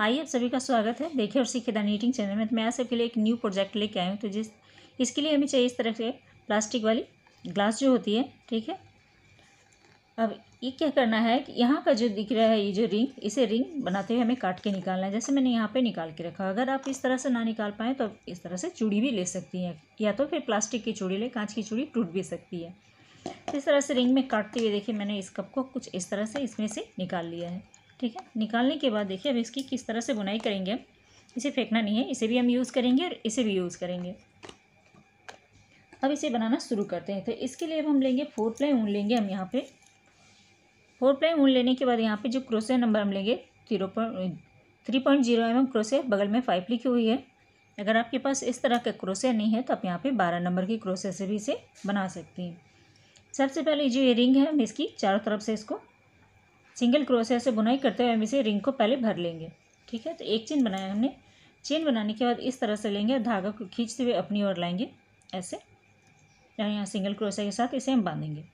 आइए आप सभी का स्वागत है देखिए और सीखे नीटिंग चैनल में तो मैं आज सबके लिए एक न्यू प्रोजेक्ट लेके आई हूँ तो जिस इसके लिए हमें चाहिए इस तरह से प्लास्टिक वाली ग्लास जो होती है ठीक है अब ये क्या करना है कि यहाँ का जो दिख रहा है ये जो रिंग इसे रिंग बनाते हुए हमें काट के निकालना है जैसे मैंने यहाँ पे निकाल के रखा अगर आप इस तरह से ना निकाल पाएँ तो इस तरह से चूड़ी भी ले सकती हैं या तो फिर प्लास्टिक की चूड़ी ले कांच की चूड़ी टूट भी सकती है इस तरह से रिंग में काटते हुए देखिए मैंने इस कप को कुछ इस तरह से इसमें से निकाल लिया है ठीक है निकालने के बाद देखिए अब इसकी किस तरह से बुनाई करेंगे हम इसे फेंकना नहीं है इसे भी हम यूज़ करेंगे और इसे भी यूज़ करेंगे अब इसे बनाना शुरू करते हैं तो इसके लिए अब हम लेंगे फोर प्लाई ऊन लेंगे हम यहाँ पे फोर प्लाई ऊन लेने के बाद यहाँ पे जो क्रोसे नंबर हम लेंगे zero point three point zero M M crochet बगल में फाइव लिखी हुई है अगर आपके पास इस तरह का क्रोसे नहीं है तो आप यहाँ पे बारह नंबर की क्रोसे से भी इसे बना सकती हैं सबसे पहले जो ये रिंग है हम इसकी चारों तरफ से इसको सिंगल क्रोशिया से बुनाई करते हुए हम इसे रिंग को पहले भर लेंगे ठीक है तो एक चेन बनाया हमने चेन बनाने के बाद इस तरह से लेंगे और धागा को खींचते हुए अपनी ओर लाएंगे ऐसे यानी यहाँ सिंगल क्रोशिया के साथ इसे हम बांधेंगे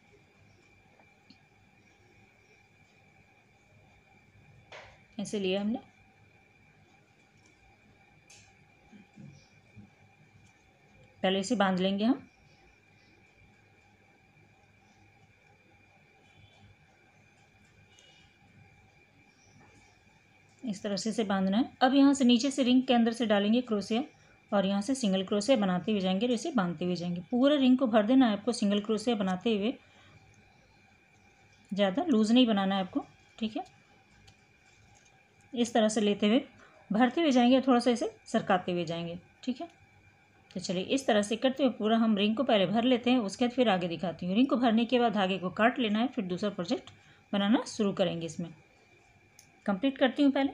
ऐसे लिया हमने पहले इसे बांध लेंगे हम इस तरह से इसे बांधना है अब यहाँ से नीचे से रिंग के अंदर से डालेंगे क्रोसिया और यहाँ से सिंगल क्रोसिया बनाते हुए जाएंगे और इसे बांधते हुए जाएंगे पूरे रिंग को भर देना है आपको सिंगल क्रोसिया बनाते हुए ज़्यादा लूज़ नहीं बनाना है आपको ठीक है इस तरह से लेते हुए भरते हुए जाएंगे और थोड़ा सा इसे सरकाते हुए जाएंगे ठीक है तो चलिए इस तरह से करते हुए पूरा हम रिंग को पहले भर लेते हैं उसके बाद फिर आगे दिखाती हूँ रिंग को भरने के बाद धागे को काट लेना है फिर दूसरा प्रोजेक्ट बनाना शुरू करेंगे इसमें कंप्लीट करती हूँ पहले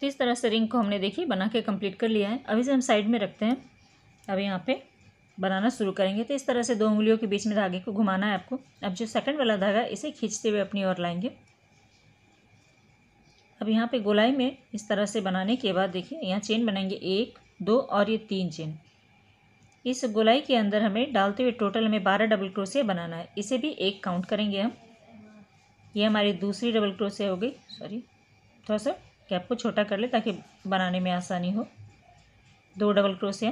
तो इस तरह से रिंग को हमने देखिए बना के कंप्लीट कर लिया है अभी से हम साइड में रखते हैं अब यहाँ पे बनाना शुरू करेंगे तो इस तरह से दो उंगलियों के बीच में धागे को घुमाना है आपको अब जो सेकंड वाला धागा इसे खींचते हुए अपनी ओर लाएंगे अब यहाँ पे गोलाई में इस तरह से बनाने के बाद देखिए यहाँ चेन बनाएंगे एक दो और ये तीन चेन इस गोलाई के अंदर हमें डालते हुए टोटल हमें बारह डबल क्रोसिया बनाना है इसे भी एक काउंट करेंगे हम ये हमारी दूसरी डबल क्रोशिया हो गई सॉरी थोड़ा सा कैप को छोटा कर ले ताकि बनाने में आसानी हो दो डबल क्रोशिया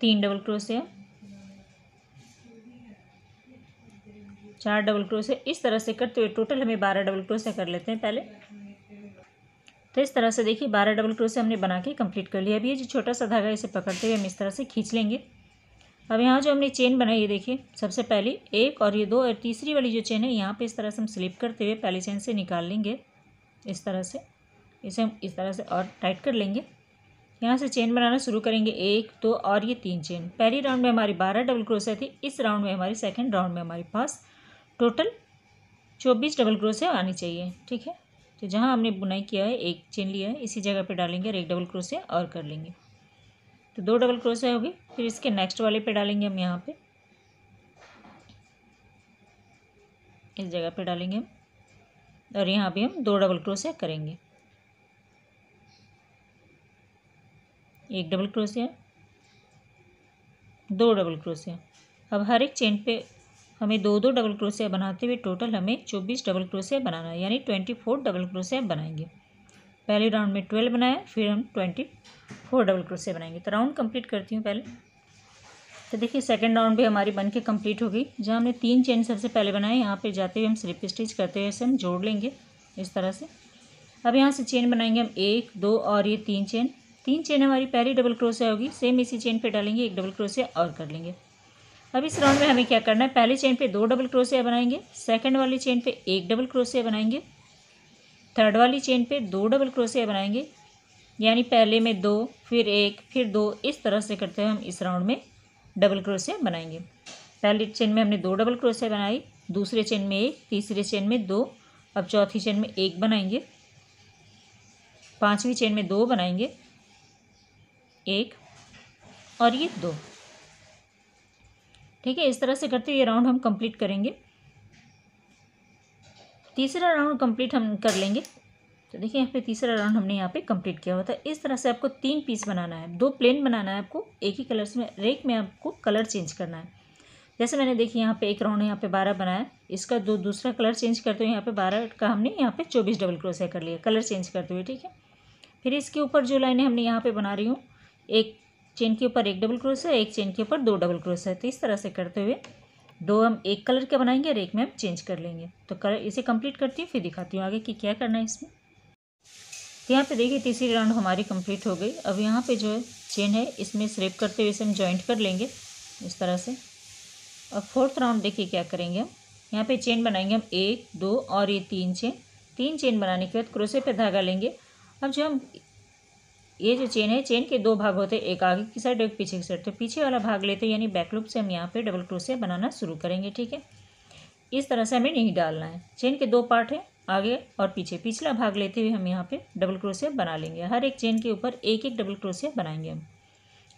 तीन डबल क्रोशिया चार डबल क्रोशिया इस तरह से करते हुए टोटल हमें बारह डबल क्रोशिया कर लेते हैं पहले तो इस तरह से देखिए बारह डबल क्रोशिया हमने बना के कंप्लीट कर लिया अभी ये जो छोटा सा धागा इसे पकड़ते हुए हम इस तरह से खींच लेंगे अब यहाँ जो हमने चेन बनाई है देखिए सबसे पहली एक और ये दो और तीसरी वाली जो चेन है यहाँ पे इस तरह से हम स्लिप करते हुए पहली चेन से निकाल लेंगे इस तरह से इसे हम इस तरह से और टाइट कर लेंगे यहाँ से चेन बनाना शुरू करेंगे एक दो और ये तीन चेन पहली राउंड में हमारी बारह डबल क्रोशे थी इस राउंड में हमारी सेकेंड राउंड में हमारे पास टोटल चौबीस डबल क्रोशे आनी चाहिए ठीक है तो जहाँ हमने बुनाई किया है एक चेन लिया है इसी जगह पर डालेंगे और एक डबल क्रोसे और कर लेंगे तो दो डबल क्रोशिया होगी फिर इसके नेक्स्ट वाले पे डालेंगे हम यहाँ पे इस जगह पे डालेंगे हम और यहाँ भी हम दो डबल क्रोशिया करेंगे एक डबल क्रोशिया दो डबल क्रोशिया अब हर एक चेन पे हमें दो दो डबल क्रोशिया बनाते हुए टोटल हमें चौबीस डबल क्रोशिया बनाना है यानी ट्वेंटी फोर डबल क्रोशिया बनाएंगे पहले राउंड में ट्वेल्व बनाया फिर हम ट्वेंटी फोर डबल क्रोशे बनाएंगे तो राउंड कंप्लीट करती हूँ पहले तो देखिए सेकंड राउंड भी हमारी बन के कम्प्लीट हो गई जहाँ हमने तीन चेन सबसे पहले बनाए यहाँ पे जाते हुए हम स्लिप स्टिच करते हुए इसे हम जोड़ लेंगे इस तरह से अब यहाँ से चेन बनाएंगे हम एक दो और ये तीन चेन तीन चेन हमारी पहली डबल क्रोसिया होगी सेम इसी चेन पर डालेंगे एक डबल क्रोसिया और कर लेंगे अब इस राउंड में हमें क्या करना है पहले चेन पर दो डबल क्रोसिया बनाएंगे सेकेंड वाली चेन पर एक डबल क्रोसिया बनाएंगे थर्ड वाली चेन पे दो डबल क्रोशिया बनाएंगे यानी पहले में दो फिर एक फिर दो इस तरह से करते हुए हम इस राउंड में डबल क्रोशिया बनाएंगे पहली चेन में हमने दो डबल क्रोशिया बनाई दूसरे चेन में एक तीसरे चेन में दो अब चौथी चेन में एक बनाएंगे पांचवी चेन में दो बनाएंगे एक और ये दो ठीक है इस तरह से करते हुए ये राउंड हम कंप्लीट करेंगे तीसरा राउंड कंप्लीट हम कर लेंगे तो देखिए यहाँ पे तीसरा राउंड हमने यहाँ पे कंप्लीट किया हुआ था इस तरह से आपको तीन पीस बनाना है दो प्लेन बनाना है आपको एक ही कलर्स में रेक में आपको कलर चेंज करना है जैसे मैंने देखिए यहाँ पे एक राउंड यहाँ पे बारह बनाया इसका दो दूसरा कलर चेंज करते हुए यहाँ पे बारह का हमने यहाँ पे चौबीस डबल क्रोसिया कर लिया कलर चेंज करते हुए ठीक है फिर इसके ऊपर जो लाइनें हमने यहाँ पर बना रही हूँ एक चेन के ऊपर एक डबल क्रोस है एक चेन के ऊपर दो डबल क्रोस है तो इस तरह से करते हुए दो हम एक कलर के बनाएंगे और एक में हम चेंज कर लेंगे तो कलर इसे कंप्लीट करती हूँ फिर दिखाती हूँ आगे कि क्या करना है इसमें तो यहाँ पे देखिए तीसरी राउंड हमारी कंप्लीट हो गई अब यहाँ पे जो है चेन है इसमें स्लेप करते हुए इसे हम ज्वाइंट कर लेंगे इस तरह से अब फोर्थ राउंड देखिए क्या करेंगे हम यहाँ पर चेन बनाएंगे हम एक दो और ये तीन चेन तीन चेन बनाने के बाद क्रोसे पर धागा लेंगे अब जो हम ये जो चेन है चेन के दो भाग होते हैं एक आगे की साइड एक पीछे की साइड तो पीछे वाला भाग लेते हैं यानी बैक लूप से हम यहाँ पे डबल क्रोशिया बनाना शुरू करेंगे ठीक है इस तरह से हमें नहीं डालना है चेन के दो पार्ट हैं आगे और पीछे पिछला भाग लेते हुए हम यहाँ पे डबल क्रोशिया बना लेंगे हर एक चेन के ऊपर एक एक डबल क्रोशिया बनाएंगे हम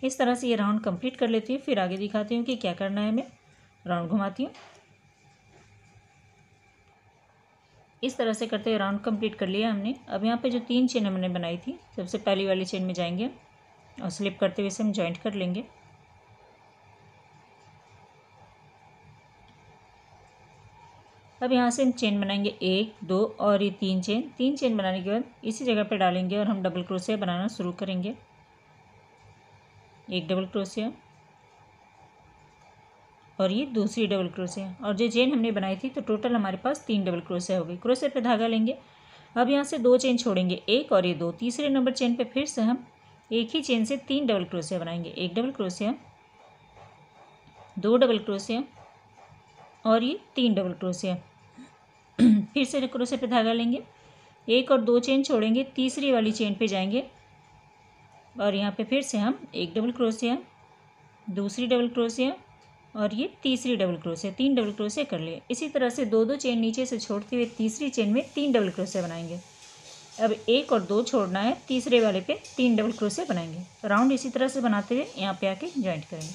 इस तरह से ये राउंड कम्प्लीट कर लेती हूँ फिर आगे दिखाती हूँ कि क्या करना है मैं राउंड घुमाती हूँ इस तरह से करते हुए राउंड कंप्लीट कर लिया हमने अब यहाँ पे जो तीन चेन हमने बनाई थी सबसे पहली वाली चेन में जाएंगे और स्लिप करते हुए इसे हम जॉइंट कर लेंगे अब यहाँ से हम चेन बनाएंगे एक दो और ये तीन चेन तीन चेन बनाने के बाद इसी जगह पे डालेंगे और हम डबल क्रोशिया बनाना शुरू करेंगे एक डबल क्रोशिया और ये दूसरी डबल क्रोशिया और जो चेन हमने बनाई थी तो टोटल हमारे पास तीन डबल क्रोशिया हो गई क्रोसे पे धागा लेंगे अब यहाँ से दो चेन छोड़ेंगे एक और ये दो तीसरे नंबर चेन पे फिर से हम एक ही चेन से तीन डबल क्रोशिया बनाएंगे एक डबल क्रोशिया दो डबल क्रोशिया और ये तीन डबल क्रोशिया फिर से क्रोशिया पे धागा लेंगे एक और दो चेन छोड़ेंगे तीसरी वाली चेन पर जाएंगे और यहाँ पर फिर से हम एक डबल क्रोशिया दूसरी डबल क्रोशिया और ये तीसरी डबल क्रोशिया तीन डबल क्रोशिया कर लिए इसी तरह से दो दो चेन नीचे से छोड़ते हुए तीसरी चेन में तीन डबल क्रोशिया बनाएंगे अब एक और दो छोड़ना है तीसरे वाले पे तीन डबल क्रोशिया बनाएंगे राउंड इसी तरह से बनाते हुए यहाँ पे आके ज्वाइंट करेंगे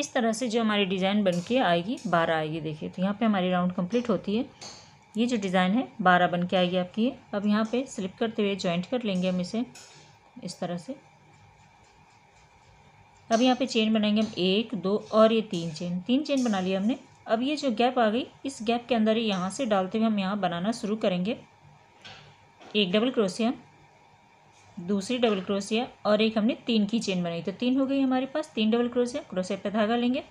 इस तरह से जो हमारी डिज़ाइन बन के आएगी बारह आएगी देखिए तो यहाँ पर हमारी राउंड कम्प्लीट होती है ये जो डिज़ाइन है बारह बन के आएगी आपकी अब यहाँ पर स्लिप करते हुए ज्वाइंट कर लेंगे हम इसे इस तरह से अब यहाँ पे चेन बनाएंगे हम एक दो और ये तीन चेन तीन चेन बना लिया हमने अब ये जो गैप आ गई इस गैप के अंदर यहाँ से डालते हुए हम यहाँ बनाना शुरू करेंगे एक डबल क्रोशिया दूसरी डबल क्रोशिया और एक हमने तीन की चेन बनाई तो तीन हो गई हमारे पास तीन डबल क्रोशिया क्रोशिया पे धागा लेंगे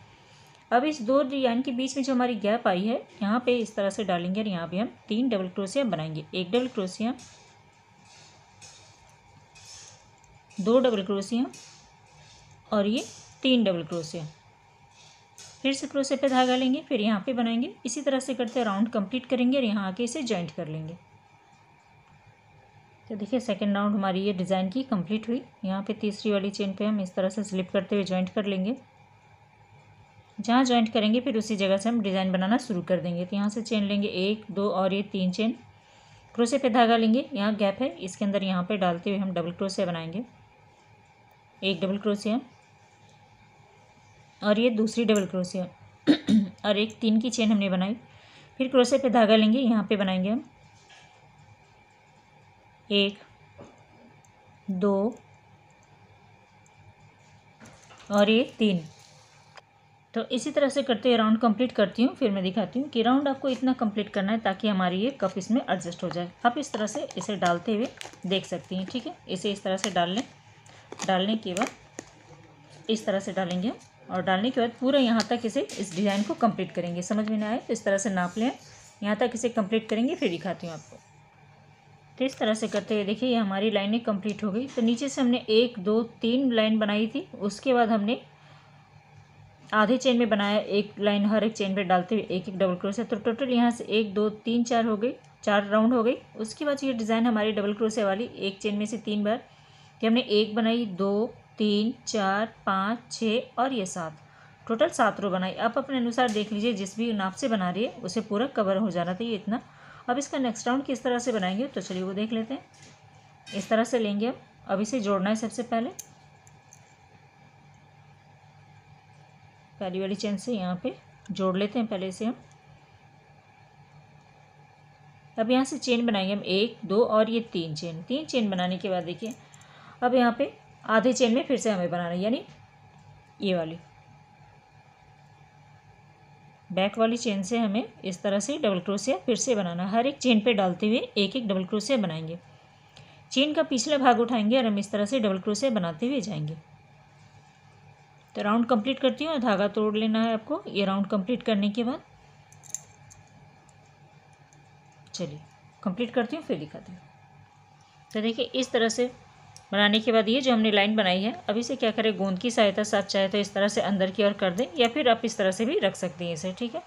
अब इस दो डिजाइन के बीच में जो हमारी गैप आई है यहाँ पे इस तरह से डालेंगे और यहाँ पे हम तीन डबल क्रोशिया बनाएंगे एक डबल क्रोशिया दो डबल क्रोशिया और ये तीन डबल क्रोशिया फिर से क्रोशिया पे धागा लेंगे फिर यहाँ पे बनाएंगे इसी तरह से करते राउंड कंप्लीट करेंगे और यहाँ आके इसे जॉइंट कर लेंगे तो देखिए सेकेंड राउंड हमारी ये डिज़ाइन की कंप्लीट हुई यहाँ पे तीसरी वाली चेन पे हम इस तरह से स्लिप करते हुए जॉइंट कर लेंगे जहाँ जॉइंट करेंगे फिर उसी जगह से हम डिज़ाइन बनाना शुरू कर देंगे तो यहाँ से चेन लेंगे एक दो और ये तीन चेन क्रोशे पे धागा लेंगे यहाँ गैप है इसके अंदर यहाँ पे डालते हुए हम डबल क्रोशे बनाएंगे एक डबल क्रोशिया और ये दूसरी डबल क्रोशिया और एक तीन की चेन हमने बनाई फिर क्रोशे पे धागा लेंगे यहाँ पे बनाएंगे हम एक दो और ये तीन तो इसी तरह से करते हुए राउंड कंप्लीट करती हूँ फिर मैं दिखाती हूँ कि राउंड आपको इतना कंप्लीट करना है ताकि हमारी ये कप इसमें एडजस्ट हो जाए आप इस तरह से इसे डालते हुए देख सकती हैं ठीक है इसे इस तरह से डाल लें डालने के बाद इस तरह से डालेंगे हम और डालने के बाद पूरा यहाँ तक इसे इस डिज़ाइन को कंप्लीट करेंगे समझ में ना आए तो इस तरह से नाप लें यहाँ तक इसे कंप्लीट करेंगे फिर दिखाती हूँ आपको तो इस तरह से करते हुए देखिए ये हमारी लाइनें कंप्लीट हो गई तो नीचे से हमने एक दो तीन लाइन बनाई थी उसके बाद हमने आधे चेन में बनाया एक लाइन हर एक चेन पर डालते हुए एक एक डबल क्रोशिया तो टोटल यहाँ से एक दो तीन चार हो गई चार राउंड हो गई उसके बाद ये डिज़ाइन हमारी डबल क्रोशिया वाली एक चेन में से तीन बार कि हमने एक बनाई दो तीन चार पाँच छः और ये सात टोटल सात रो बनाई आप अपने अनुसार देख लीजिए जिस भी नाप से बना रही है उसे पूरा कवर हो जाना चाहिए इतना अब इसका नेक्स्ट राउंड किस तरह से बनाएंगे तो चलिए वो देख लेते हैं इस तरह से लेंगे हम अब इसे जोड़ना है सबसे पहले पहली वाली चेन से यहाँ पे जोड़ लेते हैं पहले से हम अब यहाँ से चेन बनाएंगे हम एक दो और ये तीन चेन तीन चेन बनाने के बाद देखिए अब यहाँ पे आधे चेन में फिर से हमें बनाना है यानी ये वाली बैक वाली चेन से हमें इस तरह से डबल क्रोशिया फिर से बनाना हर एक चेन पे डालते हुए एक एक डबल क्रोशिया बनाएंगे चेन का पिछला भाग उठाएंगे और हम इस तरह से डबल क्रोशिया बनाते हुए जाएंगे तो राउंड कंप्लीट करती हूँ धागा तोड़ लेना है आपको ये राउंड कंप्लीट करने के बाद चलिए कंप्लीट करती हूँ फिर दिखाती हूँ तो देखिए इस तरह से बनाने के बाद ये जो हमने लाइन बनाई है अभी से क्या करें गोंद की सहायता से आप चाहे तो इस तरह से अंदर की ओर कर दें या फिर आप इस तरह से भी रख सकते हैं इसे ठीक है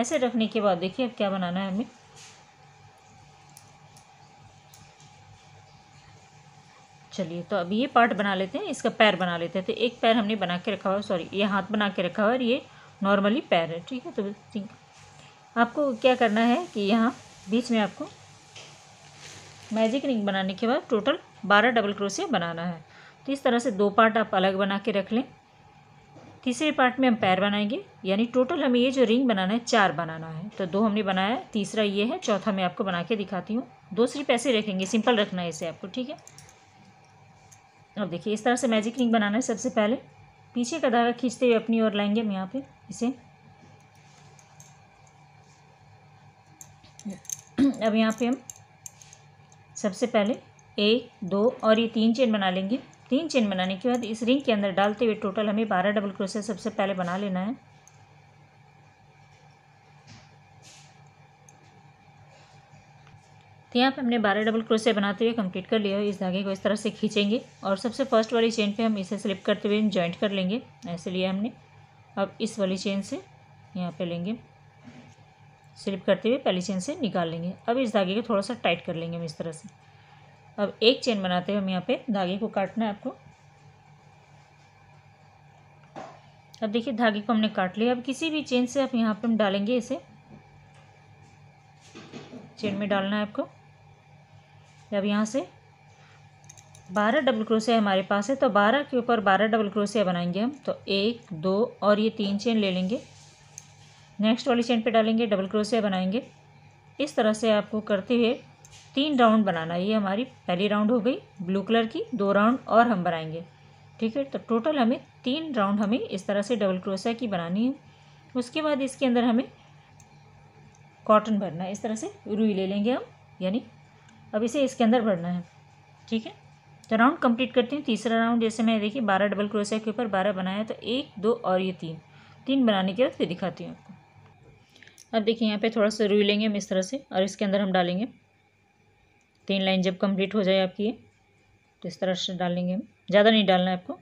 ऐसे रखने के बाद देखिए अब क्या बनाना है हमें चलिए तो अब ये पार्ट बना लेते हैं इसका पैर बना लेते हैं तो एक पैर हमने बना के रखा हुआ सॉरी ये हाथ बना के रखा हुआ है और ये नॉर्मली पैर है ठीक है तो ठीक आपको क्या करना है कि यहाँ बीच में आपको मैजिक रिंग बनाने के बाद टोटल बारह डबल क्रोशिया बनाना है तो इस तरह से दो पार्ट आप अलग बना के रख लें तीसरे पार्ट में हम पैर बनाएंगे यानी टोटल हमें ये जो रिंग बनाना है चार बनाना है तो दो हमने बनाया है तीसरा ये है चौथा मैं आपको बना के दिखाती हूँ दो सिर्फ ऐसे रखेंगे सिंपल रखना है इसे आपको ठीक है अब देखिए इस तरह से मैजिक रिंग बनाना है सबसे पहले पीछे का धागा खींचते हुए अपनी ओर लाएंगे हम यहाँ पर इसे अब यहाँ पर हम सबसे पहले एक दो और ये तीन चेन बना लेंगे तीन चेन बनाने के बाद इस रिंग के अंदर डालते हुए टोटल हमें बारह डबल क्रोशिया सबसे पहले बना लेना है तो यहाँ पे हमने बारह डबल क्रोशिया बनाते हुए कंप्लीट कर लिया है इस धागे को इस तरह से खींचेंगे और सबसे फर्स्ट वाली चेन पे हम इसे स्लिप करते हुए जॉइंट कर लेंगे ऐसे लिया हमने अब इस वाली चेन से यहाँ पे लेंगे स्लिप करते हुए पहली चेन से निकाल लेंगे अब इस धागे को थोड़ा सा टाइट कर लेंगे हम इस तरह से अब एक चेन बनाते हैं हम यहाँ पे धागे को काटना है आपको अब देखिए धागे को हमने काट लिया अब किसी भी चेन से आप यहाँ पे हम डालेंगे इसे चेन में डालना है आपको अब यहाँ से बारह डबल क्रोसिया हमारे पास है तो बारह के ऊपर बारह डबल क्रोसिया बनाएंगे हम तो एक दो और ये तीन चेन ले लेंगे नेक्स्ट वाली चेन पे डालेंगे डबल क्रोसिया बनाएंगे इस तरह से आपको करते हुए तीन राउंड बनाना ये हमारी पहली राउंड हो गई ब्लू कलर की दो राउंड और हम बनाएंगे ठीक है तो टोटल हमें तीन राउंड हमें इस तरह से डबल क्रोशिया की बनानी है उसके बाद इसके अंदर हमें कॉटन भरना है इस तरह से रुई ले लेंगे हम यानी अब इसे इसके अंदर भरना है ठीक है तो राउंड कंप्लीट करती हूँ तीसरा राउंड जैसे मैं देखिए बारह डबल क्रोशिया के ऊपर बारह बनाया तो एक दो और ये तीन तीन बनाने के बाद फिर दिखाती हूँ आपको अब देखिए यहाँ पे थोड़ा सा रुई लेंगे हम इस तरह से और इसके अंदर हम डालेंगे तीन लाइन जब कंप्लीट हो जाए आपकी तो इस तरह से डालेंगे हम ज़्यादा नहीं डालना है आपको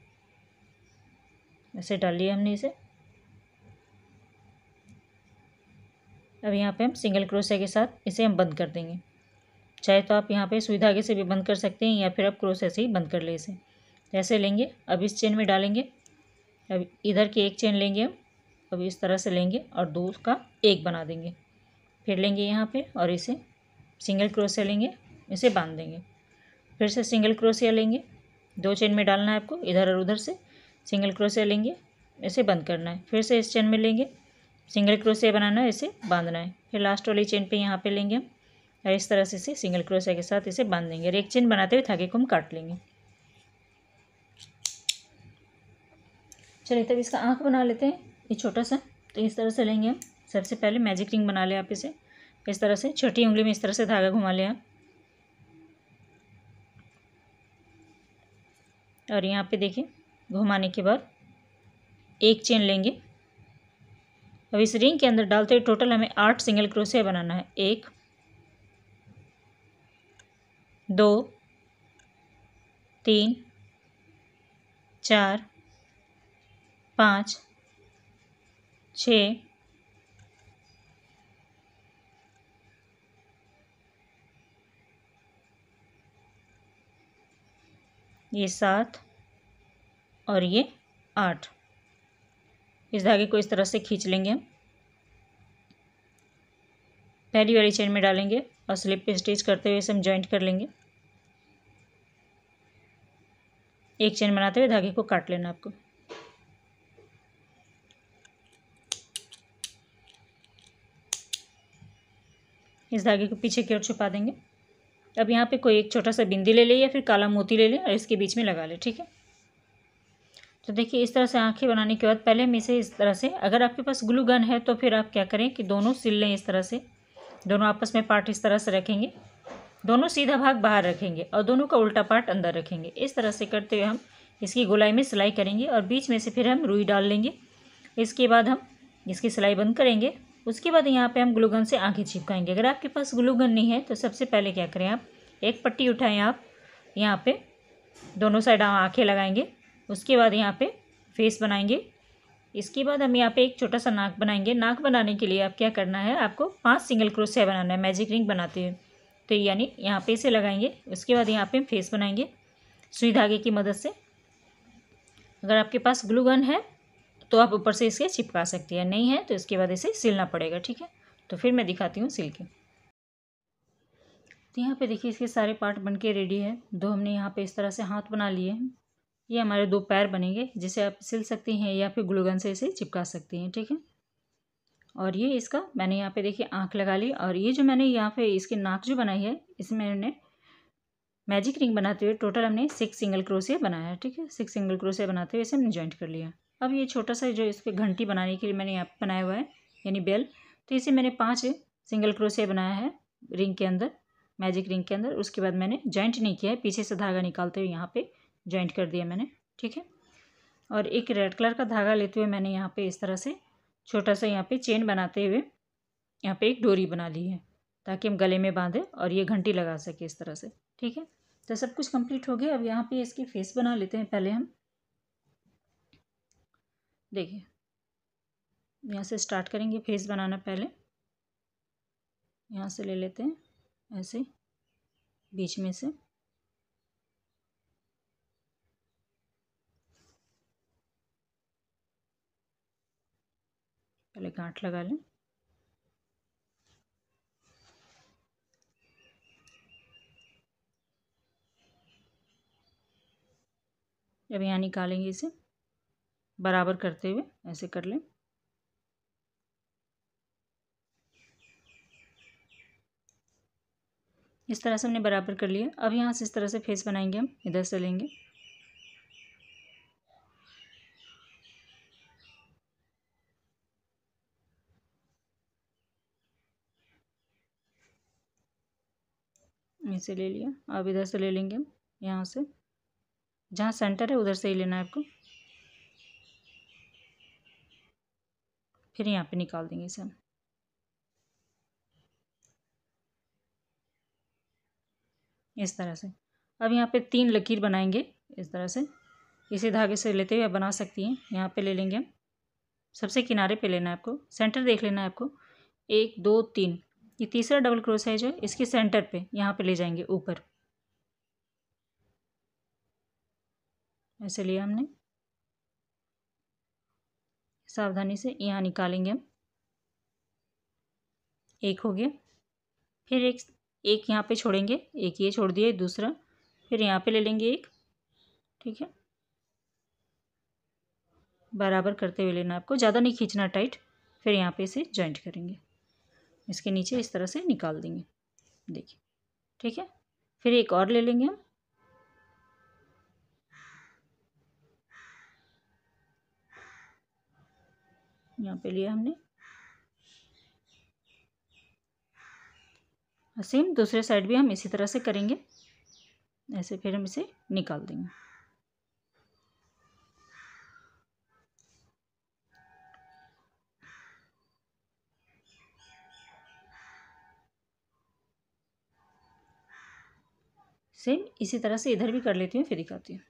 ऐसे डाल लिया हमने इसे अब यहाँ पे हम सिंगल क्रोशिया के साथ इसे हम बंद कर देंगे चाहे तो आप यहाँ पे सुई धागे से भी बंद कर सकते हैं या फिर आप क्रोशिया से ही बंद कर ले इसे ऐसे लेंगे अब इस चेन में डालेंगे अब इधर की एक चेन लेंगे हम अब इस तरह से लेंगे और दो का एक बना देंगे फिर लेंगे यहाँ पे और इसे सिंगल क्रोशिया लेंगे इसे बांध देंगे फिर से सिंगल क्रोशिया लेंगे दो चेन में डालना है आपको इधर और उधर से सिंगल क्रोशिया लेंगे इसे बंद करना है फिर से इस चेन में लेंगे सिंगल क्रोशिया बनाना है इसे बांधना है फिर लास्ट वाली चेन पे यहाँ पे लेंगे हम और इस तरह से इसे सिंगल क्रोशिया के साथ इसे बांध देंगे और एक चेन बनाते हुए धागे को हम काट लेंगे चलिए तब इसका आँख बना लेते हैं ये छोटा सा तो इस तरह से लेंगे हम सबसे पहले मैजिक रिंग बना लें आप इसे इस तरह से छोटी उंगली में इस तरह से धागा घुमा लें आप और यहाँ पे देखिए घुमाने के बाद एक चेन लेंगे अब इस रिंग के अंदर डालते हुए टोटल हमें आठ सिंगल क्रोशिया बनाना है एक दो तीन चार पाँच छ ये सात और ये आठ इस धागे को इस तरह से खींच लेंगे हम पहली वाली चेन में डालेंगे और स्लिप पे स्टिच करते हुए इसे हम ज्वाइंट कर लेंगे एक चेन बनाते हुए धागे को काट लेना आपको इस धागे को पीछे की ओर छुपा देंगे अब यहाँ पे कोई एक छोटा सा बिंदी ले लें या फिर काला मोती ले लें और इसके बीच में लगा लें ठीक है तो देखिए इस तरह से आंखें बनाने के बाद पहले हम इसे इस तरह से अगर आपके पास ग्लू गन है तो फिर आप क्या करें कि दोनों सिल लें इस तरह से दोनों आपस में पार्ट इस तरह से रखेंगे दोनों सीधा भाग बाहर रखेंगे और दोनों का उल्टा पार्ट अंदर रखेंगे इस तरह से करते हुए हम इसकी गोलाई में सिलाई करेंगे और बीच में से फिर हम रुई डाल लेंगे इसके बाद हम इसकी सिलाई बंद करेंगे उसके बाद यहाँ पे हम ग्लूगन से आगे चिपकाएंगे अगर आपके पास ग्लूगन नहीं है तो सबसे पहले क्या करें आप एक पट्टी उठाएं आप यहाँ पे दोनों साइड आँखें लगाएंगे उसके बाद यहाँ पे फेस बनाएंगे इसके बाद हम यहाँ पे एक छोटा सा नाक बनाएंगे नाक बनाने के लिए आप क्या करना है आपको पाँच सिंगल से बनाना है मैजिक रिंग बनाते हुए तो यानी यहाँ पे इसे लगाएंगे उसके बाद यहाँ पे फेस बनाएंगे सुई धागे की मदद से अगर आपके पास ग्लूगन है तो आप ऊपर से इसे चिपका सकती है नहीं है तो इसके बाद इसे सिलना पड़ेगा ठीक है तो फिर मैं दिखाती हूँ सिल के तो यहाँ पे देखिए इसके सारे पार्ट बन के रेडी है दो हमने यहाँ पे इस तरह से हाथ बना लिए हैं ये हमारे दो पैर बनेंगे जिसे आप सिल सकती हैं या फिर ग्लूगन से इसे चिपका सकती हैं ठीक है और ये इसका मैंने यहाँ पे देखिए आँख लगा ली और ये जो मैंने यहाँ पे इसके नाक जो बनाई है इसमें मैंने मैजिक रिंग बनाते हुए टोटल हमने सिक्स सिंगल क्रोसिया बनाया है ठीक है सिक्स सिंगल क्रोसिया बनाते हुए इसे हमने ज्वाइंट कर लिया अब ये छोटा सा जो इसके घंटी बनाने के लिए मैंने यहाँ बनाया हुआ है यानी बेल तो इसे मैंने पाँच सिंगल क्रोसे बनाया है रिंग के अंदर मैजिक रिंग के अंदर उसके बाद मैंने जॉइंट नहीं किया है पीछे से धागा निकालते हुए यहाँ पे जॉइंट कर दिया मैंने ठीक है और एक रेड कलर का धागा लेते हुए मैंने यहाँ पे इस तरह से छोटा सा यहाँ पे चेन बनाते हुए यहाँ पे एक डोरी बना ली है ताकि हम गले में बांधें और ये घंटी लगा सके इस तरह से ठीक है तो सब कुछ कंप्लीट हो गया अब यहाँ पे इसकी फेस बना लेते हैं पहले हम देखिए यहाँ से स्टार्ट करेंगे फेस बनाना पहले यहाँ से ले लेते हैं ऐसे बीच में से पहले गांठ लगा लें जब यहाँ निकालेंगे इसे बराबर करते हुए ऐसे कर लें इस तरह से हमने बराबर कर लिया अब यहाँ से इस तरह से फेस बनाएंगे हम इधर से लेंगे इसे ले लिया अब इधर से ले लेंगे हम यहाँ से जहाँ सेंटर है उधर से ही लेना है आपको फिर यहाँ पे निकाल देंगे इसे हम इस तरह से अब यहाँ पे तीन लकीर बनाएंगे इस तरह से इसे धागे से लेते हुए आप बना सकती हैं यहाँ पे ले लेंगे हम सबसे किनारे पे लेना है आपको सेंटर देख लेना है आपको एक दो तीन ये तीसरा डबल क्रोस है जो इसके सेंटर पे यहाँ पे ले जाएंगे ऊपर ऐसे लिया हमने सावधानी से यहाँ निकालेंगे हम एक हो गया फिर एक एक यहाँ पे छोड़ेंगे एक ये छोड़ दिया दूसरा फिर यहाँ पे ले लेंगे एक ठीक है बराबर करते हुए लेना आपको ज़्यादा नहीं खींचना टाइट फिर यहाँ पे इसे जॉइंट करेंगे इसके नीचे इस तरह से निकाल देंगे देखिए ठीक है फिर एक और ले लेंगे हम यहाँ पे लिया हमने सेम दूसरे साइड भी हम इसी तरह से करेंगे ऐसे फिर हम इसे निकाल देंगे सेम इसी तरह से इधर भी कर लेती हूँ फिर दिखाती हूँ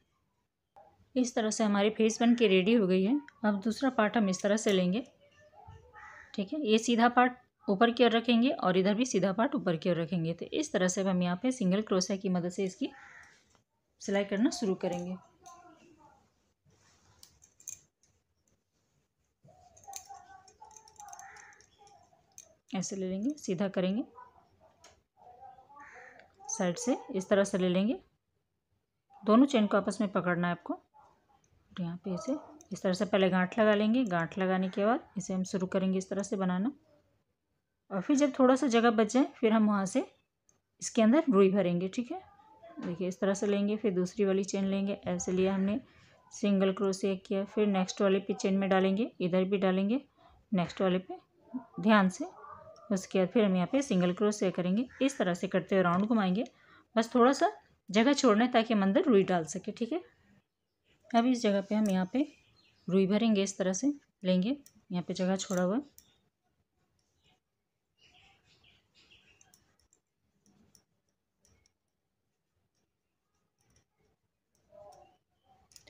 इस तरह से हमारी फेस बन के रेडी हो गई है अब दूसरा पार्ट हम इस तरह से लेंगे ठीक है ये सीधा पार्ट ऊपर की ओर रखेंगे और इधर भी सीधा पार्ट ऊपर की ओर रखेंगे तो इस तरह से हम यहाँ पे सिंगल क्रोसा की मदद से इसकी सिलाई करना शुरू करेंगे ऐसे ले लेंगे सीधा करेंगे साइड से इस तरह से ले लेंगे दोनों चेन को आपस में पकड़ना है आपको तो यहाँ पे इसे इस तरह से पहले गांठ लगा लेंगे गांठ लगाने के बाद इसे हम शुरू करेंगे इस तरह से बनाना और फिर जब थोड़ा सा जगह बच जाए फिर हम वहाँ से इसके अंदर रुई भरेंगे ठीक है देखिए इस तरह से लेंगे फिर दूसरी वाली चेन लेंगे ऐसे लिया हमने सिंगल क्रोसिया किया फिर नेक्स्ट वाले पे चेन में डालेंगे इधर भी डालेंगे नेक्स्ट वाले पे ध्यान से उसके बाद फिर हम यहाँ पे सिंगल क्रोसिया करेंगे इस तरह से करते हुए राउंड घुमाएंगे बस थोड़ा सा जगह छोड़ना है ताकि हम अंदर रुई डाल सके ठीक है अब इस जगह पे हम यहाँ पे रुई भरेंगे इस तरह से लेंगे यहाँ पे जगह छोड़ा हुआ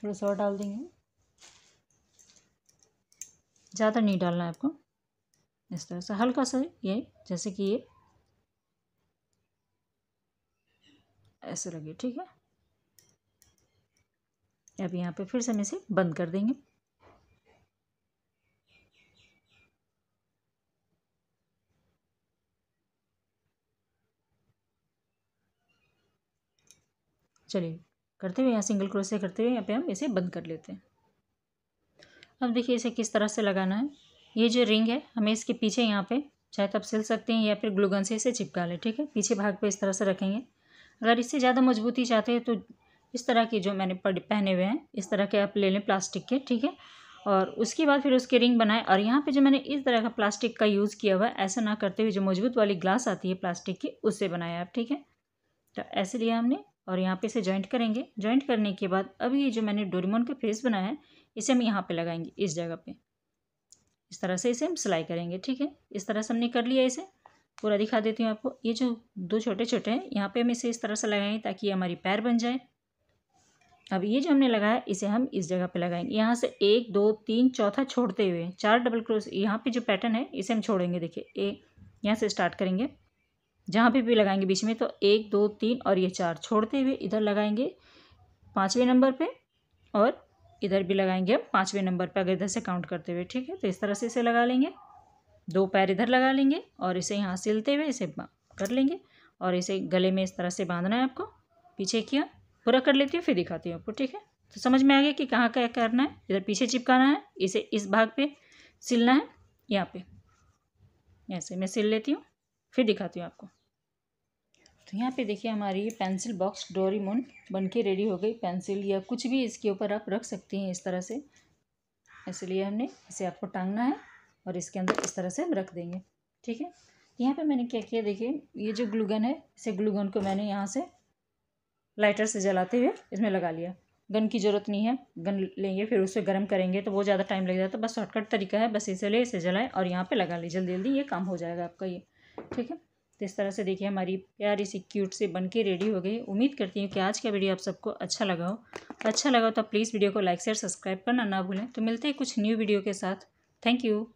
थोड़ा सा और डाल देंगे ज़्यादा नहीं डालना है आपको इस तरह से हल्का सा ये जैसे कि ये ऐसे लगे ठीक है अब यहाँ पे फिर से हम इसे बंद कर देंगे चलिए करते हुए यहाँ सिंगल क्रोशे करते हुए यहाँ पे हम इसे बंद कर लेते हैं अब देखिए इसे किस तरह से लगाना है ये जो रिंग है हमें इसके पीछे यहाँ पे चाहे तो आप सिल सकते हैं या फिर ग्लूगन से इसे चिपका लें ठीक है पीछे भाग पे इस तरह से रखेंगे अगर इससे ज़्यादा मजबूती चाहते हैं तो इस तरह के जो मैंने पहने हुए हैं इस तरह के आप ले लें प्लास्टिक के ठीक है और उसके बाद फिर उसके रिंग बनाए और यहाँ पे जो मैंने इस तरह का प्लास्टिक का यूज़ किया हुआ है ऐसा ना करते हुए जो मजबूत वाली ग्लास आती है प्लास्टिक की उससे बनाया आप ठीक है तो ऐसे लिया हमने और यहाँ पे इसे जॉइंट करेंगे जॉइंट करने के बाद अब ये जो मैंने डोरीमोन का फेस बनाया है इसे हम यहाँ पर लगाएंगे इस जगह पर इस तरह से इसे हम सिलाई करेंगे ठीक है इस तरह से हमने कर लिया इसे पूरा दिखा देती हूँ आपको ये जो दो छोटे छोटे हैं यहाँ पे हम इसे इस तरह से लगाएंगे ताकि ये हमारी पैर बन जाए अब ये जो हमने लगाया इसे हम इस जगह पे लगाएंगे यहाँ से एक दो तीन चौथा छोड़ते हुए चार डबल क्रोस यहाँ पे जो पैटर्न है इसे हम छोड़ेंगे देखिए ए यहाँ से स्टार्ट करेंगे जहाँ पे भी लगाएंगे बीच में तो एक दो तीन और ये चार छोड़ते हुए इधर लगाएंगे पाँचवें नंबर पर और इधर भी लगाएंगे हम पाँचवें नंबर पर अगर इधर से काउंट करते हुए ठीक है तो इस तरह से इसे लगा लेंगे दो पैर इधर लगा लेंगे और इसे यहाँ सिलते हुए इसे कर लेंगे और इसे गले में इस तरह से बांधना है आपको पीछे किया पूरा कर लेती हूँ फिर दिखाती हूँ आपको ठीक है तो समझ में आ गया कि कहाँ क्या करना है इधर पीछे चिपकाना है इसे इस भाग पे सिलना है यहाँ पे ऐसे मैं सिल लेती हूँ फिर दिखाती हूँ आपको तो यहाँ पे देखिए हमारी ये पेंसिल बॉक्स डोरीमोन बन के रेडी हो गई पेंसिल या कुछ भी इसके ऊपर आप रख सकती हैं इस तरह से इसलिए हमने इसे आपको टांगना है और इसके अंदर इस तरह से हम रख देंगे ठीक है यहाँ पे मैंने क्या किया देखिए ये जो ग्लूगन है इसे ग्लूगन को मैंने यहाँ से लाइटर से जलाते हुए इसमें लगा लिया गन की ज़रूरत नहीं है गन लेंगे फिर उसे गर्म करेंगे तो बहुत ज़्यादा टाइम लग जाता है बस शॉर्टकट तरीका है बस इसे ले इसे जलाएं और यहाँ पे लगा लें जल्दी जल्दी ये काम हो जाएगा आपका ये ठीक है तो इस तरह से देखिए हमारी प्यारी सी क्यूट से बन के रेडी हो गई उम्मीद करती हूँ कि आज का वीडियो आप सबको अच्छा लगा हो अच्छा लगा हो तो प्लीज़ वीडियो को लाइक शेयर सब्सक्राइब करना ना भूलें तो मिलते हैं कुछ न्यू वीडियो के साथ थैंक यू